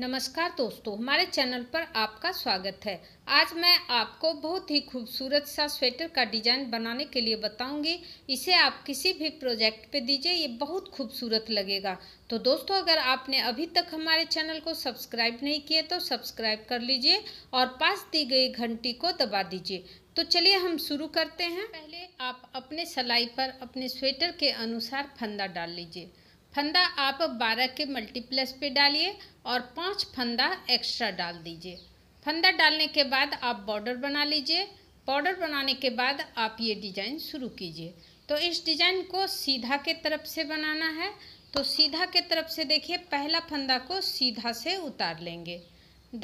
नमस्कार दोस्तों हमारे चैनल पर आपका स्वागत है आज मैं आपको बहुत ही खूबसूरत सा स्वेटर का डिज़ाइन बनाने के लिए बताऊंगी इसे आप किसी भी प्रोजेक्ट पे दीजिए ये बहुत खूबसूरत लगेगा तो दोस्तों अगर आपने अभी तक हमारे चैनल को सब्सक्राइब नहीं किया तो सब्सक्राइब कर लीजिए और पास दी गई घंटी को दबा दीजिए तो चलिए हम शुरू करते हैं पहले आप अपने सलाई पर अपने स्वेटर के अनुसार फंदा डाल लीजिए फंदा आप बारह के मल्टीप्लस पे डालिए और पाँच फंदा एक्स्ट्रा डाल दीजिए फंदा डालने के बाद आप बॉर्डर बना लीजिए बॉर्डर बनाने के बाद आप ये डिजाइन शुरू कीजिए तो इस डिजाइन को सीधा के तरफ से बनाना है तो सीधा के तरफ से देखिए पहला फंदा को सीधा से उतार लेंगे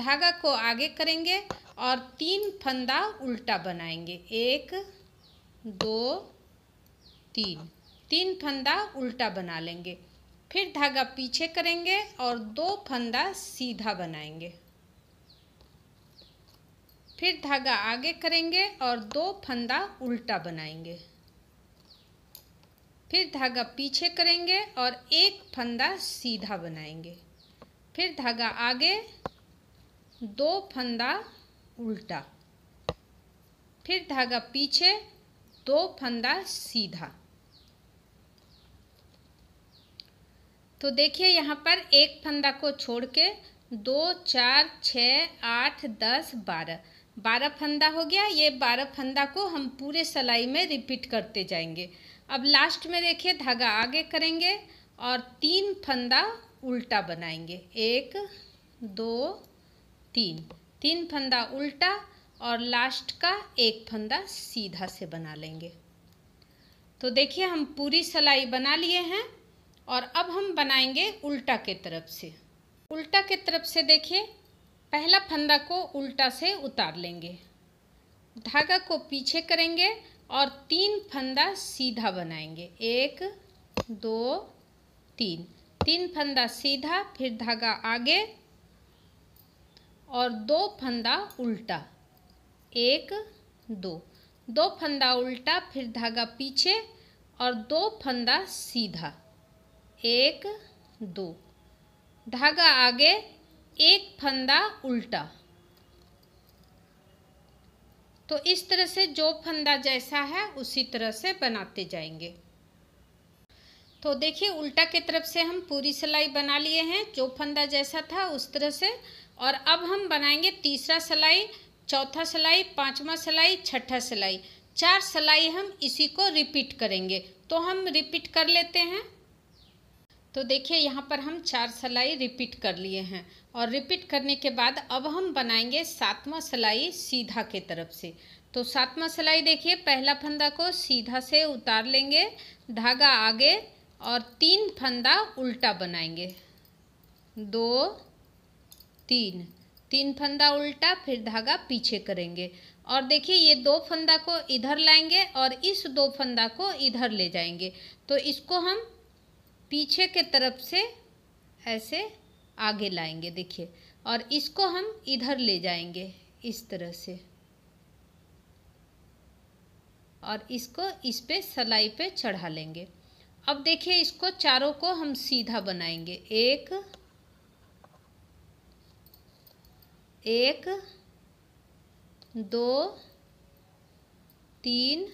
धागा को आगे करेंगे और तीन फंदा उल्टा बनाएंगे एक दो तीन तीन फंदा उल्टा बना लेंगे फिर धागा पीछे करेंगे और दो फंदा सीधा बनाएंगे फिर धागा आगे करेंगे और दो फंदा उल्टा बनाएंगे फिर धागा पीछे करेंगे और एक फंदा सीधा बनाएंगे फिर धागा आगे दो फंदा उल्टा फिर धागा पीछे दो फंदा सीधा तो देखिए यहाँ पर एक फंदा को छोड़ के दो चार छ आठ दस बारह बारह फंदा हो गया ये बारह फंदा को हम पूरे सलाई में रिपीट करते जाएंगे अब लास्ट में देखिए धागा आगे करेंगे और तीन फंदा उल्टा बनाएंगे एक दो तीन तीन फंदा उल्टा और लास्ट का एक फंदा सीधा से बना लेंगे तो देखिए हम पूरी सलाई बना लिए हैं और अब हम बनाएंगे उल्टा के तरफ से उल्टा के तरफ से देखिए पहला फंदा को उल्टा से उतार लेंगे धागा को पीछे करेंगे और तीन फंदा सीधा बनाएंगे एक दो तीन तीन फंदा सीधा फिर धागा आगे और दो फंदा उल्टा एक दो दो फंदा उल्टा फिर धागा पीछे और दो फंदा सीधा एक दो धागा आगे एक फंदा उल्टा तो इस तरह से जो फंदा जैसा है उसी तरह से बनाते जाएंगे तो देखिए उल्टा की तरफ से हम पूरी सिलाई बना लिए हैं जो फंदा जैसा था उस तरह से और अब हम बनाएंगे तीसरा सिलाई चौथा सिलाई पांचवा सिलाई छठा सिलाई चार सिलाई हम इसी को रिपीट करेंगे तो हम रिपीट कर लेते हैं तो देखिए यहाँ पर हम चार सिलाई रिपीट कर लिए हैं और रिपीट करने के बाद अब हम बनाएंगे सातवां सिलाई सीधा के तरफ से तो सातवां सिलाई देखिए पहला फंदा को सीधा से उतार लेंगे धागा आगे और तीन फंदा उल्टा बनाएंगे दो तीन तीन फंदा उल्टा फिर धागा पीछे करेंगे और देखिए ये दो फंदा को इधर लाएंगे और इस दो फंदा को इधर ले जाएंगे तो इसको हम पीछे के तरफ से ऐसे आगे लाएंगे देखिए और इसको हम इधर ले जाएंगे इस तरह से और इसको इस पे सलाई पे चढ़ा लेंगे अब देखिए इसको चारों को हम सीधा बनाएंगे एक एक दो तीन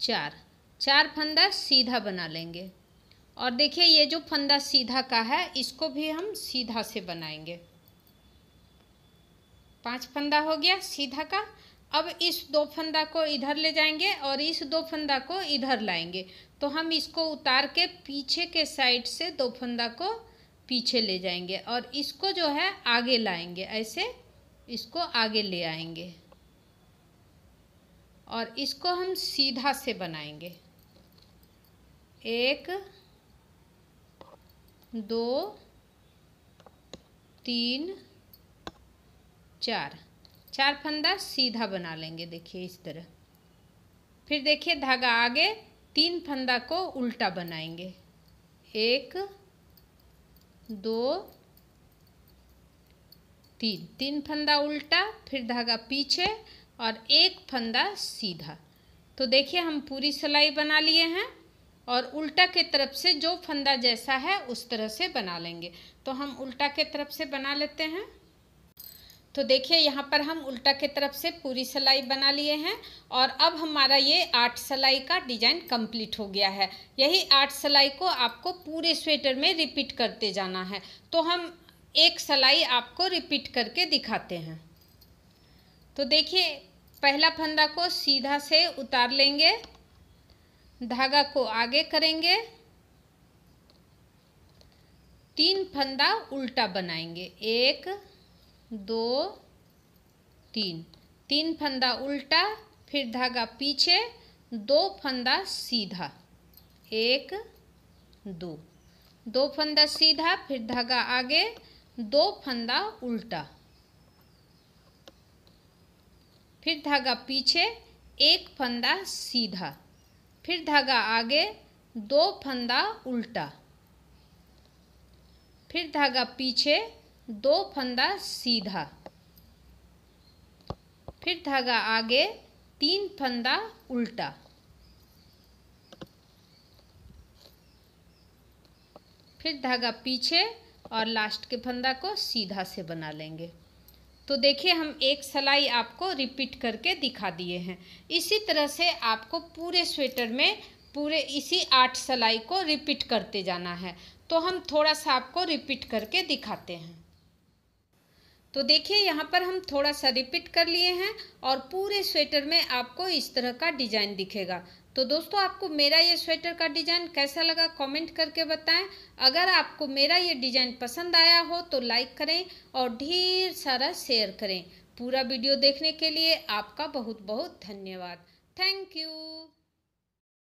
चार चार फंदा सीधा बना लेंगे और देखिए ये जो फंदा सीधा का है इसको भी हम सीधा से बनाएंगे पांच फंदा हो गया सीधा का अब इस दो फंदा को इधर ले जाएंगे और इस दो फंदा को इधर लाएंगे तो हम इसको उतार के पीछे के साइड से दो फंदा को पीछे ले जाएंगे और इसको जो है आगे लाएंगे ऐसे इसको आगे ले आएंगे और इसको हम सीधा से बनाएंगे एक दो तीन चार चार फंदा सीधा बना लेंगे देखिए इस तरह फिर देखिए धागा आगे तीन फंदा को उल्टा बनाएंगे एक दो तीन तीन फंदा उल्टा फिर धागा पीछे और एक फंदा सीधा तो देखिए हम पूरी सिलाई बना लिए हैं और उल्टा के तरफ से जो फंदा जैसा है उस तरह से बना लेंगे तो हम उल्टा के तरफ से बना लेते हैं तो देखिए यहाँ पर हम उल्टा के तरफ से पूरी सिलाई बना लिए हैं और अब हमारा ये आठ सिलाई का डिजाइन कंप्लीट हो गया है यही आठ सिलाई को आपको पूरे स्वेटर में रिपीट करते जाना है तो हम एक सलाई आपको रिपीट करके दिखाते हैं तो देखिए पहला फंदा को सीधा से उतार लेंगे धागा को आगे करेंगे तीन फंदा उल्टा बनाएंगे एक दो तीन तीन फंदा उल्टा फिर धागा पीछे दो फंदा सीधा एक दो दो फंदा सीधा फिर धागा आगे दो फंदा उल्टा फिर धागा पीछे एक फंदा सीधा फिर धागा आगे दो फंदा उल्टा फिर धागा पीछे दो फंदा सीधा फिर धागा आगे तीन फंदा उल्टा फिर धागा पीछे और लास्ट के फंदा को सीधा से बना लेंगे तो देखिए हम एक सलाई आपको रिपीट करके दिखा दिए हैं इसी तरह से आपको पूरे स्वेटर में पूरे इसी आठ सलाई को रिपीट करते जाना है तो हम थोड़ा सा आपको रिपीट करके दिखाते हैं तो देखिए यहाँ पर हम थोड़ा सा रिपीट कर लिए हैं और पूरे स्वेटर में आपको इस तरह का डिज़ाइन दिखेगा तो दोस्तों आपको मेरा ये स्वेटर का डिज़ाइन कैसा लगा कमेंट करके बताएं अगर आपको मेरा ये डिज़ाइन पसंद आया हो तो लाइक करें और ढेर सारा शेयर करें पूरा वीडियो देखने के लिए आपका बहुत बहुत धन्यवाद थैंक यू